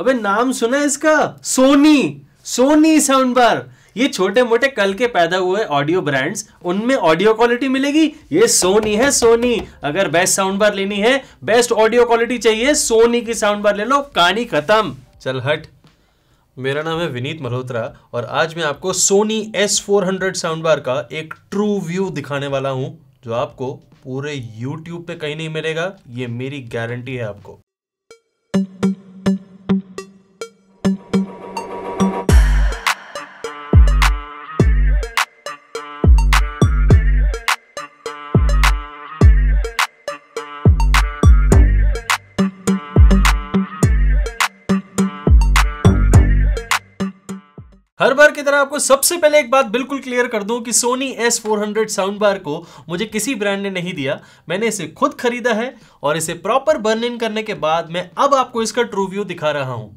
अबे नाम सुना इसका सोनी सोनी साउंड बार ये छोटे मोटे कल के पैदा हुए ऑडियो ब्रांड्स उनमें ऑडियो क्वालिटी मिलेगी ये सोनी है सोनी अगर बेस्ट साउंड बार लेनी है बेस्ट ऑडियो क्वालिटी चाहिए सोनी की साउंड बार ले लो कहानी खत्म चल हट मेरा नाम है विनीत मल्होत्रा और आज मैं आपको Sony S four hundred sound bar का एक ट्रू व्यू दिखाने वाला हूं जो आपको पूरे यूट्यूब पे कहीं नहीं मिलेगा ये मेरी गारंटी है आपको तरह आपको सबसे पहले एक बात बिल्कुल क्लियर कर दूं कि Sony S four hundred sound bar को मुझे किसी ब्रांड ने नहीं दिया मैंने इसे खुद खरीदा है और इसे प्रॉपर बर्न इन करने के बाद मैं अब आपको इसका ट्रू व्यू दिखा रहा हूं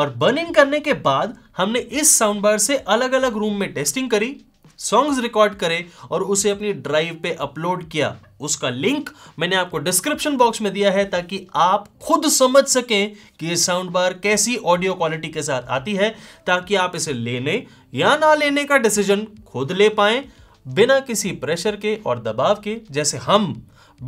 और बर्न इन करने के बाद हमने इस साउंड बार से अलग अलग रूम में टेस्टिंग करी सॉन्ग्स रिकॉर्ड करे और उसे अपनी ड्राइव पे अपलोड किया उसका लिंक मैंने आपको डिस्क्रिप्शन बॉक्स में दिया है ताकि आप खुद समझ सकें कि ये साउंड बार कैसी ऑडियो क्वालिटी के साथ आती है ताकि आप इसे लेने या ना लेने का डिसीजन खुद ले पाए बिना किसी प्रेशर के और दबाव के जैसे हम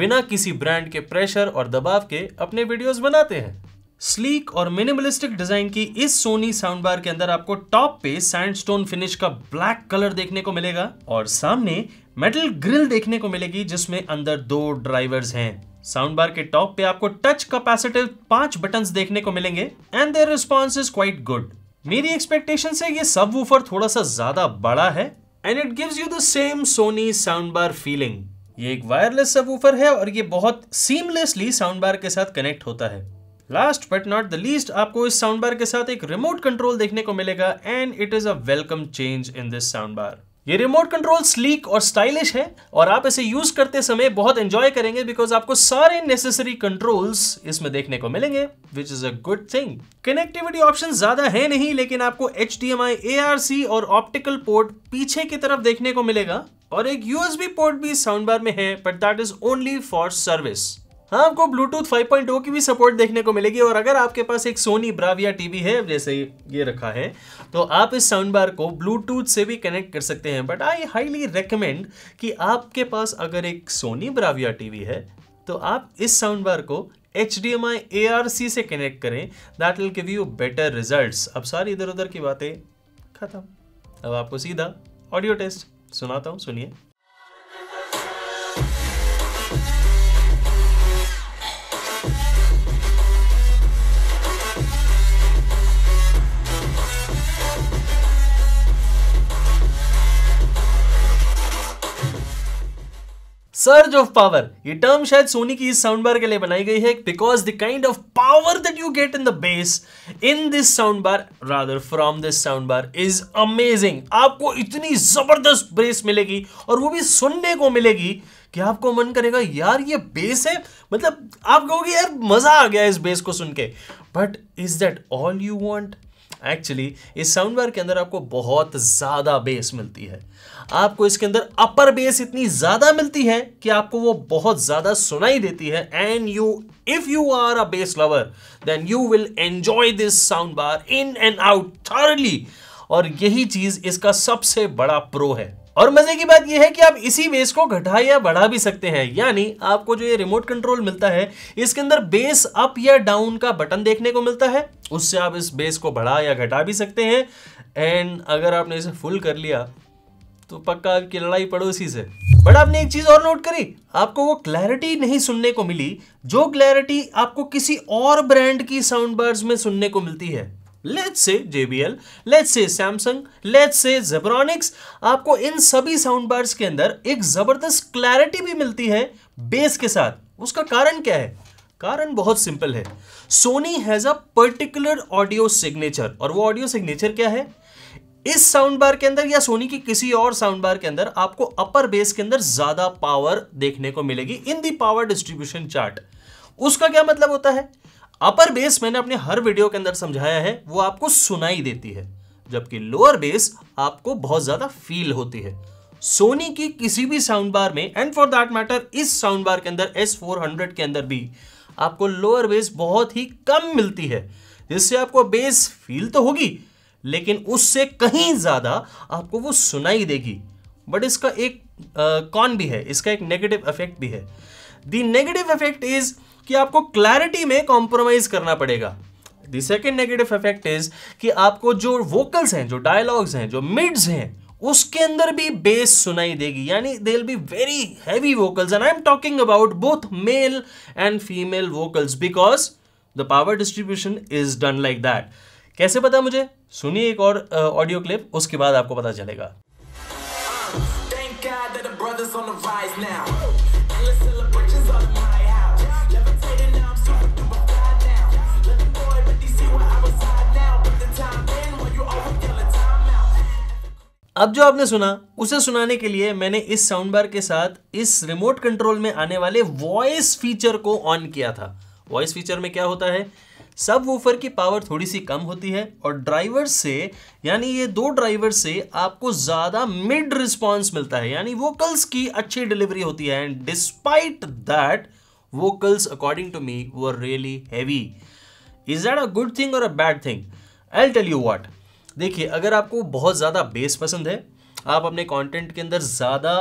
बिना किसी ब्रांड के प्रेशर और दबाव के अपने वीडियोस बनाते हैं स्लीक और मिनिमलिस्टिक डिजाइन की इस सोनी साउंड बार के अंदर आपको टॉप पे सैंडस्टोन फिनिश का ब्लैक कलर देखने को मिलेगा और सामने मेटल ग्रिल देखने को मिलेगी जिसमें अंदर दो ड्राइवर्स हैं साउंड बार के टॉप पे आपको टच कैपेसिटिव पांच बटन्स देखने को मिलेंगे and their response is quite good मेरी एक्सपेक्टेशन से ये सब वूफर थोड़ा सा ज्यादा बड़ा है and it gives you the same Sony sound bar feeling ये एक वायरलेस वूफर है और ये बहुत सीमलेसली साउंड बार के साथ कनेक्ट होता है last but not the least आपको इस साउंड बार के साथ एक रिमोट कंट्रोल देखने को मिलेगा and it is a welcome change in this sound bar ये रिमोट कंट्रोल स्लीक और स्टाइलिश है और आप इसे यूज करते समय बहुत एंजॉय करेंगे बिकॉज आपको सारे नेसेसरी कंट्रोल्स इसमें देखने को मिलेंगे which is a good thing connectivity option ज्यादा है नहीं लेकिन आपको H D M I A R C और ऑप्टिकल पोर्ट पीछे की तरफ देखने को मिलेगा और एक यूएसबी पोर्ट भी साउंड बार में है but that is only for service हाँ आपको ब्लूटूथ 5.0 की भी सपोर्ट देखने को मिलेगी और अगर आपके पास एक सोनी ब्राविया टीवी है जैसे ये रखा है तो आप इस साउंड बार को ब्लूटूथ से भी कनेक्ट कर सकते हैं बट आई हाईली रेकमेंड कि आपके पास अगर एक सोनी ब्राविया टीवी है तो आप इस साउंड बार को H D M I A R C से कनेक्ट करें that will give you better result अब सारी इधर उधर की बातें खत्म अब आपको सीधा ऑडियो टेस्ट सुनाता हूँ सुनिए सर्ज ऑफ पावर ये टर्म शायद सोनी की इस साउंड बार के लिए बनाई गई है because the kind of power that you get in the bass in this sound bar rather from this sound bar is amazing आपको इतनी जबरदस्त बेस मिलेगी और वो भी सुनने को मिलेगी कि आपको मन करेगा यार ये बेस है मतलब आप कहोगे यार मजा आ गया इस बेस को सुन के but is that all you want actually इस साउंड बार के अंदर आपको बहुत ज़्यादा बेस मिलती है आपको इसके अंदर अपर बेस इतनी ज्यादा मिलती है कि आपको वो बहुत ज्यादा सुनाई देती है and you if you are a bass lover then you will enjoy this sound bar in and out thirdly और यही चीज इसका सबसे बड़ा प्रो है और मजे की बात यह है कि आप इसी बेस को घटा या बढ़ा भी सकते हैं यानी आपको जो ये रिमोट कंट्रोल मिलता है इसके अंदर बेस अप या डाउन का बटन देखने को मिलता है उससे आप इस बेस को बढ़ा या घटा भी सकते हैं एंड अगर आपने इसे फुल कर लिया तो पक्का आपकी लड़ाई पड़ोसी से बट आपने एक चीज और नोट करी आपको वो क्लैरिटी नहीं सुनने को मिली जो क्लैरिटी आपको किसी और ब्रांड की साउंड बार्स में सुनने को मिलती है let's say JBL, let's say Samsung, let's say Zebronics, आपको इन सभी साउंड बार्स के अंदर एक जबरदस्त क्लैरिटी भी मिलती है बेस के साथ उसका कारण क्या है कारण बहुत सिंपल है Sony has a particular audio signature और वो ऑडियो सिग्नेचर क्या है इस साउंड बार के अंदर या सोनी की किसी और साउंड बार के अंदर आपको अपर बेस के अंदर ज्यादा पावर देखने को मिलेगी in the power distribution chart उसका क्या मतलब होता है अपर बेस मैंने अपने हर वीडियो के अंदर समझाया है वो आपको सुनाई देती है जबकि लोअर बेस आपको बहुत ज्यादा फील होती है सोनी की किसी भी साउंड बार में एंड फॉर दैट मैटर इस साउंड बार के अंदर एस फोर हंड्रेड के अंदर भी आपको लोअर बेस बहुत ही कम मिलती है जिससे आपको बेस फील तो होगी लेकिन उससे कहीं ज़्यादा आपको वो सुनाई देगी बट इसका एक कॉन भी है इसका एक नेगेटिव इफेक्ट भी है दी नेगेटिव इफेक्ट इज कि आपको क्लैरिटी में कॉम्प्रोमाइज करना पड़ेगा the second negative effect is कि आपको जो वोकल्स हैं जो डायलॉग्स हैं जो मिड्स हैं उसके अंदर भी बेस सुनाई देगी यानी they will be very heavy vocals and I am talking about both male and female vocals because the power distribution is done like that कैसे पता मुझे सुनिए एक और ऑडियो क्लिप उसके बाद आपको पता चलेगा अब जो आपने सुना उसे सुनाने के लिए मैंने इस साउंड बार के साथ इस रिमोट कंट्रोल में आने वाले वॉइस फीचर को ऑन किया था वॉइस फीचर में क्या होता है सब वूफर की पावर थोड़ी सी कम होती है और ड्राइवर से यानी ये दो ड्राइवर से आपको ज़्यादा मिड रिस्पॉन्स मिलता है यानी वोकल्स की अच्छी डिलीवरी होती है and despite that vocals according to me वो really heavy is that a good thing और a bad thing I tell you what देखिए अगर आपको बहुत ज़्यादा बेस पसंद है आप अपने कंटेंट के अंदर ज़्यादा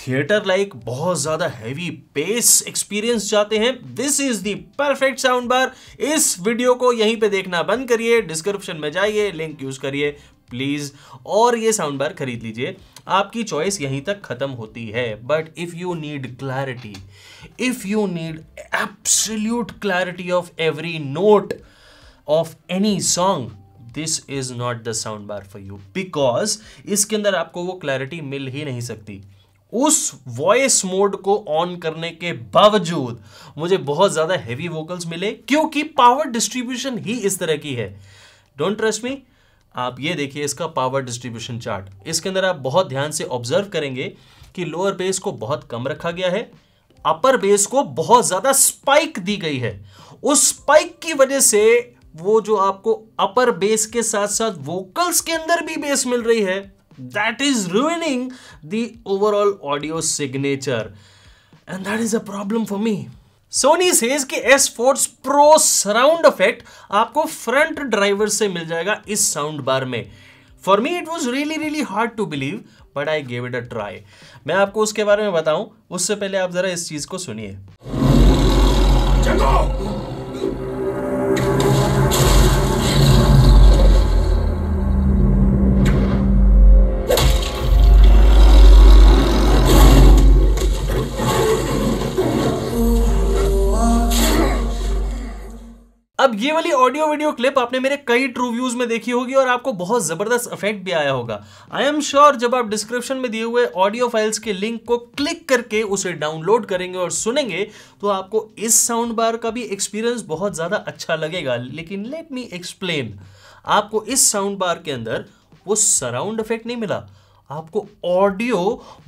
थिएटर लाइक बहुत ज्यादा हैवी बेस एक्सपीरियंस चाहते हैं this is the perfect sound bar इस वीडियो को यहीं पे देखना बंद करिए डिस्क्रिप्शन में जाइए लिंक यूज करिए प्लीज और ये साउंड बार खरीद लीजिए आपकी चॉइस यहीं तक खत्म होती है but if you need clarity if you need absolute clarity of every note of any song this is not the sound bar for you because इसके अंदर आपको वो क्लैरिटी मिल ही नहीं सकती उस वॉइस मोड को ऑन करने के बावजूद मुझे बहुत ज्यादा हैवी वोकल्स मिले क्योंकि पावर डिस्ट्रीब्यूशन ही इस तरह की है डोंट ट्रस्ट मी आप ये देखिए इसका पावर डिस्ट्रीब्यूशन चार्ट इसके अंदर आप बहुत ध्यान से ऑब्जर्व करेंगे कि लोअर बेस को बहुत कम रखा गया है अपर बेस को बहुत ज्यादा स्पाइक दी गई है उस स्पाइक की वजह से वो जो आपको अपर बेस के साथ साथ वोकल्स के अंदर भी बेस मिल रही है that is ruining the overall audio signature and that is a problem for me Sony says कि S force pro sound effect आपको फ्रंट ड्राइवर से मिल जाएगा इस साउंड बार में for me it was really really hard to believe but I gave it a try मैं आपको उसके बारे में बताऊं उससे पहले आप जरा इस चीज को सुनिए अब मतलब ये वाली ऑडियो वीडियो क्लिप आपने मेरे कई ट्रू व्यूज में देखी होगी और आपको बहुत जबरदस्त इफेक्ट भी आया होगा आई एम श्योर जब आप डिस्क्रिप्शन में दिए हुए ऑडियो फाइल्स के लिंक को क्लिक करके उसे डाउनलोड करेंगे और सुनेंगे तो आपको इस साउंड बार का भी एक्सपीरियंस बहुत ज़्यादा अच्छा लगेगा लेकिन लेट मी एक्सप्लेन आपको इस साउंड बार के अंदर वो सराउंड इफेक्ट नहीं मिला आपको ऑडियो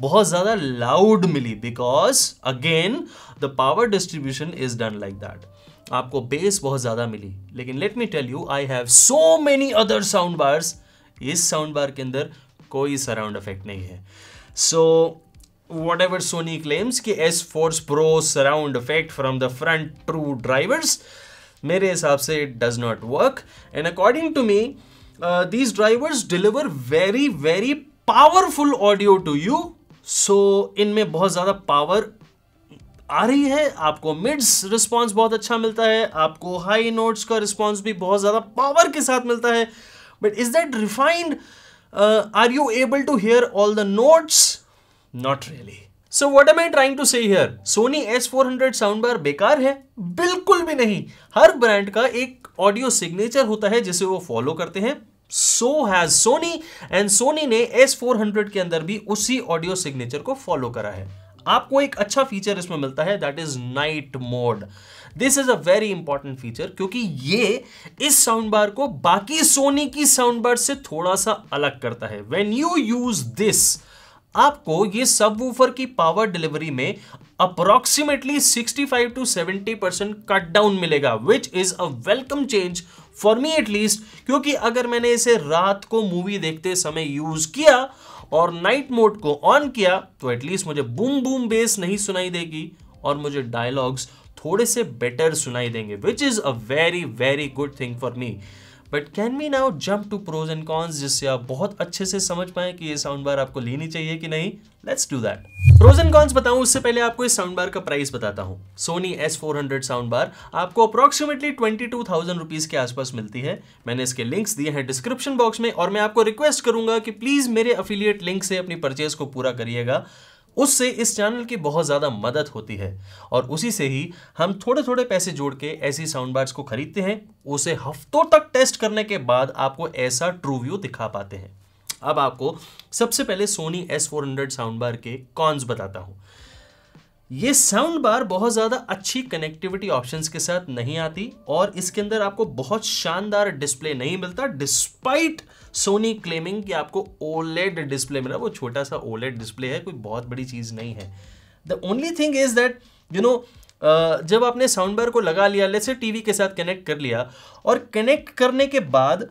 बहुत ज़्यादा लाउड मिली because again the power distribution is done like that आपको बेस बहुत ज़्यादा मिली लेकिन let me tell you I have so many other sound bars इस साउंड बार के अंदर कोई सराउंड इफेक्ट नहीं है so whatever Sony claims कि S force pro surround effect from the front true drivers मेरे हिसाब से it does not work and according to me these drivers deliver very very powerful audio to you so इनमें बहुत ज़्यादा power आ रही है आपको मिड्स रिस्पॉन्स बहुत अच्छा मिलता है आपको हाई नोट्स का रिस्पॉन्स भी बहुत ज़्यादा पावर के साथ मिलता है but is that refined are you able to hear all the notes not really so what am I trying to say here Sony S four hundred sound bar बेकार है बिल्कुल भी नहीं हर ब्रांड का एक ऑडियो सिग्नेचर होता है जिसे वो फॉलो करते हैं so has Sony and Sony ने एस फोर हंड्रेड के अंदर भी उसी ऑडियो सिग्नेचर को फॉलो करा है आपको एक अच्छा फीचर इसमें मिलता है that is night mode this is a very important feature क्योंकि ये इस साउंड बार को बाकी सोनी की साउंड बार से थोड़ा सा अलग करता है वेन यू यूज दिस आपको ये वूफर की पावर डिलीवरी में approximately 65 to 70 percent cut down मिलेगा which is a welcome change for me at least क्योंकि अगर मैंने इसे रात को मूवी देखते समय यूज किया और नाइट मोड को ऑन किया तो एटलीस्ट मुझे बूम बूम बेस नहीं सुनाई देगी और मुझे डायलॉग्स थोड़े से बेटर सुनाई देंगे which is a very very good thing for me but can we now jump to pros and cons जिससे आप बहुत अच्छे से समझ पाए कि ये साउंड बार आपको लेनी चाहिए कि नहीं let's do that pros and cons बताऊं उससे पहले आपको इस साउंड बार का प्राइस बताता हूं Sony S four hundred sound bar आपको approximately twenty two thousand rupees के आसपास मिलती है मैंने इसके लिंक्स दिए हैं डिस्क्रिप्शन बॉक्स में और मैं आपको रिक्वेस्ट करूंगा कि प्लीज मेरे अफिलियट लिंक से अपनी परचेज को पूरा करिएगा उससे इस चैनल की बहुत ज़्यादा मदद होती है और उसी से ही हम थोड़े थोड़े पैसे जोड़ के ऐसी साउंड बार्स को खरीदते हैं उसे हफ्तों तक टेस्ट करने के बाद आपको ऐसा ट्रू व्यू दिखा पाते हैं अब आपको सबसे पहले Sony S four hundred sound bar के कॉन्स बताता हूँ ये साउंड बार बहुत ज़्यादा अच्छी कनेक्टिविटी ऑप्शंस के साथ नहीं आती और इसके अंदर आपको बहुत शानदार डिस्प्ले नहीं मिलता डिस्पाइट सोनी क्लेमिंग कि आपको ओलेड डिस्प्ले मिला वो छोटा सा ओलेड डिस्प्ले है कोई बहुत बड़ी चीज़ नहीं है the only thing is that you know जब आपने साउंड बार को लगा लिया लेसे टीवी के साथ कनेक्ट कर लिया और कनेक्ट करने के बाद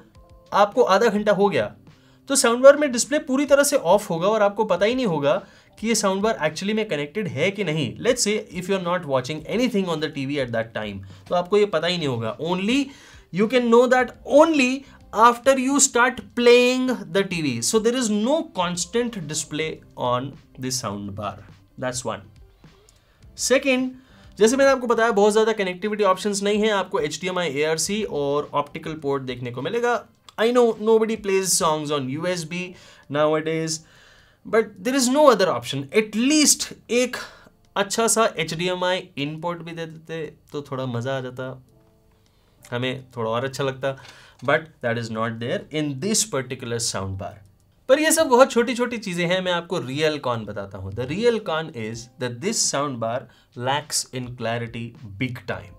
आपको आधा घंटा हो गया तो साउंड बार में डिस्प्ले पूरी तरह से ऑफ होगा और आपको पता ही नहीं होगा कि ये साउंड बार एक्चुअली में कनेक्टेड है कि नहीं let's say if you are not watching anything on the T V at that time तो आपको ये पता ही नहीं होगा only you can know that only after you start playing the T V so there is no constant display on this sound bar that's one second जैसे मैंने आपको बताया बहुत ज़्यादा कनेक्टिविटी ऑप्शंस नहीं है आपको H D M I A R C और ऑप्टिकल पोर्ट देखने को मिलेगा I know nobody plays songs on U S B now it is but there is no other option at least एक अच्छा सा H D M I input भी दे देते तो थोड़ा मज़ा आ जाता हमें थोड़ा और अच्छा लगता but that is not there in this particular sound bar पर ये सब बहुत छोटी छोटी चीज़ें हैं मैं आपको रियल कॉन बताता हूँ the real con is the this sound bar lacks in clarity big time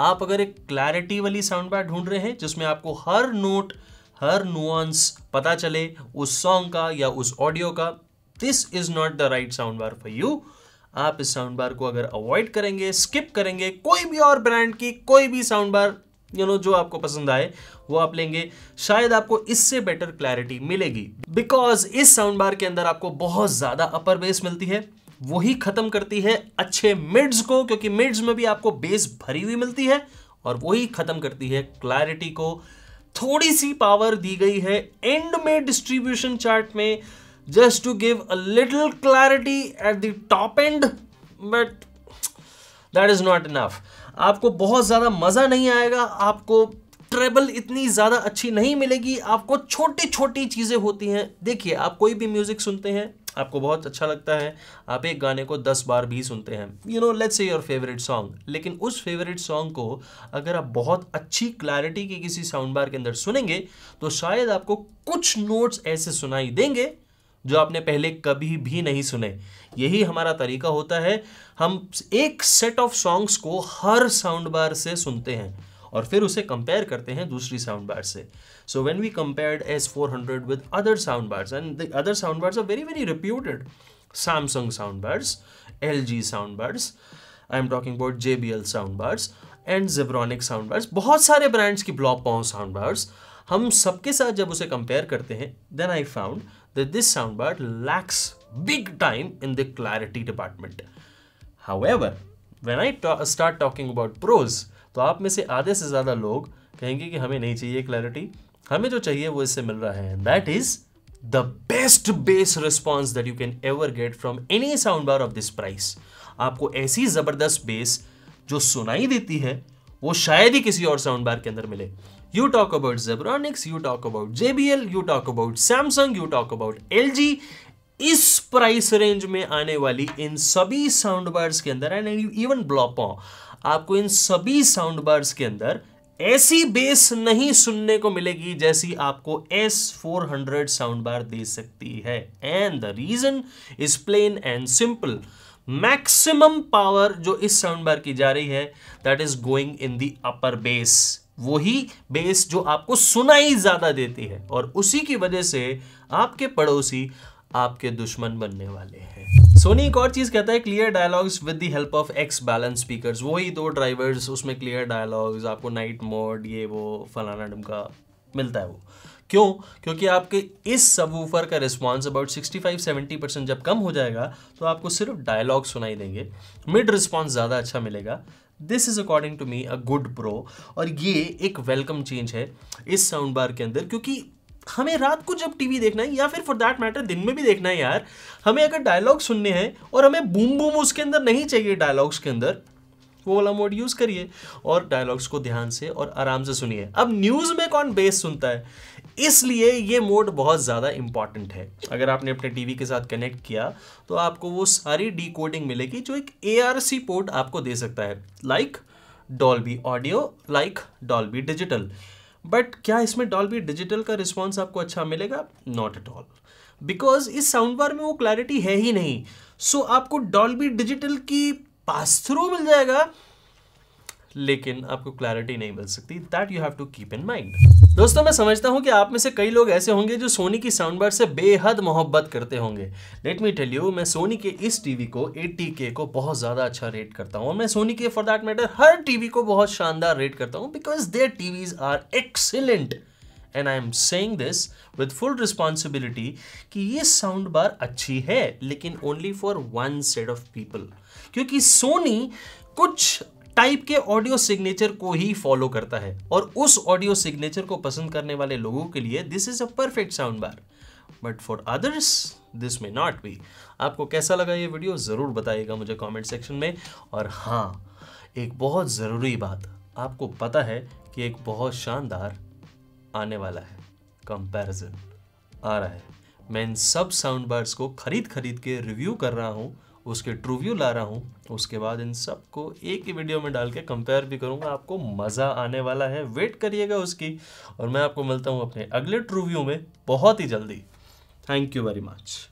आप अगर एक क्लैरिटी वाली साउंड बार ढूंढ रहे हैं जिसमें आपको हर नोट हर नुआंस पता चले उस सॉन्ग का या उस ऑडियो का this is not the right sound bar for you आप इस साउंड बार को अगर अवॉइड करेंगे स्किप करेंगे कोई भी और ब्रांड की कोई भी साउंड बार यू नो जो आपको पसंद आए वो आप लेंगे शायद आपको इससे बेटर क्लैरिटी मिलेगी बिकॉज इस साउंड बार के अंदर आपको बहुत ज़्यादा अपर बेस मिलती है वही ख़त्म करती है अच्छे मिड्स को क्योंकि मिड्स में भी आपको बेस भरी हुई मिलती है और वही ख़त्म करती है क्लैरिटी को थोड़ी सी पावर दी गई है एंड में डिस्ट्रीब्यूशन चार्ट में just to give a little clarity at the top end but that is not enough आपको बहुत ज़्यादा मज़ा नहीं आएगा आपको ट्रेबल इतनी ज़्यादा अच्छी नहीं मिलेगी आपको छोटी छोटी चीज़ें होती हैं देखिए आप कोई भी म्यूज़िक सुनते हैं आपको बहुत अच्छा लगता है आप एक गाने को दस बार भी सुनते हैं you know let's say your favourite song लेकिन उस फेवरेट सॉन्ग को अगर आप बहुत अच्छी क्लैरिटी की किसी साउंड बार के अंदर सुनेंगे तो शायद आपको कुछ नोट्स ऐसे सुनाई देंगे जो आपने पहले कभी भी नहीं सुने यही हमारा तरीका होता है हम एक सेट ऑफ सॉन्ग्स को हर साउंड बार से सुनते हैं और फिर उसे कंपेयर करते हैं दूसरी साउंड बार से so when we compared S four hundred with other sound bars and the other sound bars are very very reputed I am talking about J B L sound bars and Zebronic sound bars बहुत सारे brands की block पाओ bars हम सबके साथ जब उसे compare करते हैं then I found this sound bar lacks big time in the clarity department however when I start talking about pros तो आप में से आधे से ज़्यादा लोग कहेंगे कि हमें नहीं चाहिए क्लैरिटी हमें जो चाहिए वो इससे मिल रहा है that is the best bass response that you can ever get from any sound bar of this price आपको ऐसी ज़बरदस्त बेस जो सुनाई देती है वो शायद ही किसी और साउंड बार के अंदर मिले you talk about Zebronics you talk about J B L you talk about Samsung you talk about L G इस प्राइस रेंज में आने वाली इन सभी साउंड बार्स के अंदर एंड इवन ब्लॉपॉ आपको इन सभी साउंड बार्स के अंदर ऐसी बेस नहीं सुनने को मिलेगी जैसी आपको S four hundred sound bar दे सकती है and the reason is plain and simple maximum power जो इस साउंड बार की जा रही है that is going in the upper bass वही बेस जो आपको सुनाई ज्यादा देती है और उसी की वजह से आपके पड़ोसी आपके दुश्मन बनने वाले हैं सोनी एक और चीज कहता है clear dialogues with the help of X balance speakers वही दो ड्राइवर्स उसमें क्लियर डायलॉग्स आपको नाइट मोड ये वो फलाना डमका मिलता है वो क्यों क्योंकि आपके इस सबवूफर का रिस्पॉन्स अबाउट 65-70 परसेंट जब कम हो जाएगा तो आपको सिर्फ डायलॉग सुनाई देंगे मिड रिस्पॉन्स ज़्यादा अच्छा मिलेगा this is according to me a good pro और ये एक वेलकम चेंज है इस साउंड बार के अंदर क्योंकि हमें रात को जब टीवी देखना है या फिर फॉर दैट मैटर दिन में भी देखना है यार हमें अगर डायलॉग सुनने हैं और हमें बूम बूम उसके अंदर नहीं चाहिए डायलॉग्स के अंदर वो वाला मोड यूज़ करिए और डायलॉग्स को ध्यान से और आराम से सुनिए अब न्यूज़ में कौन बेस सुनता है इसलिए ये मोड बहुत ज़्यादा इंपॉर्टेंट है अगर आपने अपने टीवी के साथ कनेक्ट किया तो आपको वो सारी डी कोडिंग मिलेगी जो एक ए पोर्ट आपको दे सकता है like Dolby audio like Dolby digital but क्या इसमें भी डिजिटल का रिस्पॉन्स आपको अच्छा मिलेगा नॉट एट ऑल बिकॉज इस साउंड बार में वो क्लैरिटी है ही नहीं सो so, आपको भी डिजिटल की पास थ्रू मिल जाएगा लेकिन आपको क्लैरिटी नहीं मिल सकती that you have to keep in mind दोस्तों मैं समझता हूं कि आप में से कई लोग ऐसे होंगे जो सोनी की साउंड बार से बेहद मोहब्बत करते होंगे लेट मी टेल यू मैं सोनी के इस टीवी को के को बहुत ज़्यादा अच्छा रेट करता हूं और मैं सोनी के फॉर दैट मैटर हर टीवी को बहुत शानदार रेट करता हूं because their TVs are excellent and I am saying this with full responsibility कि ये साउंड बार अच्छी है लेकिन only for one set of people क्योंकि सोनी कुछ टाइप के ऑडियो सिग्नेचर को ही फॉलो करता है और उस ऑडियो सिग्नेचर को पसंद करने वाले लोगों के लिए this is a perfect sound bar but for others this may not be आपको कैसा लगा ये वीडियो ज़रूर बताइएगा मुझे कमेंट सेक्शन में और हाँ एक बहुत ज़रूरी बात आपको पता है कि एक बहुत शानदार आने वाला है कंपैरिजन आ रहा है मैं इन सब साउंड बार्स को खरीद खरीद के रिव्यू कर रहा हूँ उसके ट्रू व्यू ला रहा हूँ उसके बाद इन सबको एक ही वीडियो में डाल के कंपेयर भी करूँगा आपको मज़ा आने वाला है वेट करिएगा उसकी और मैं आपको मिलता हूँ अपने अगले ट्रू व्यू में बहुत ही जल्दी थैंक यू वेरी मच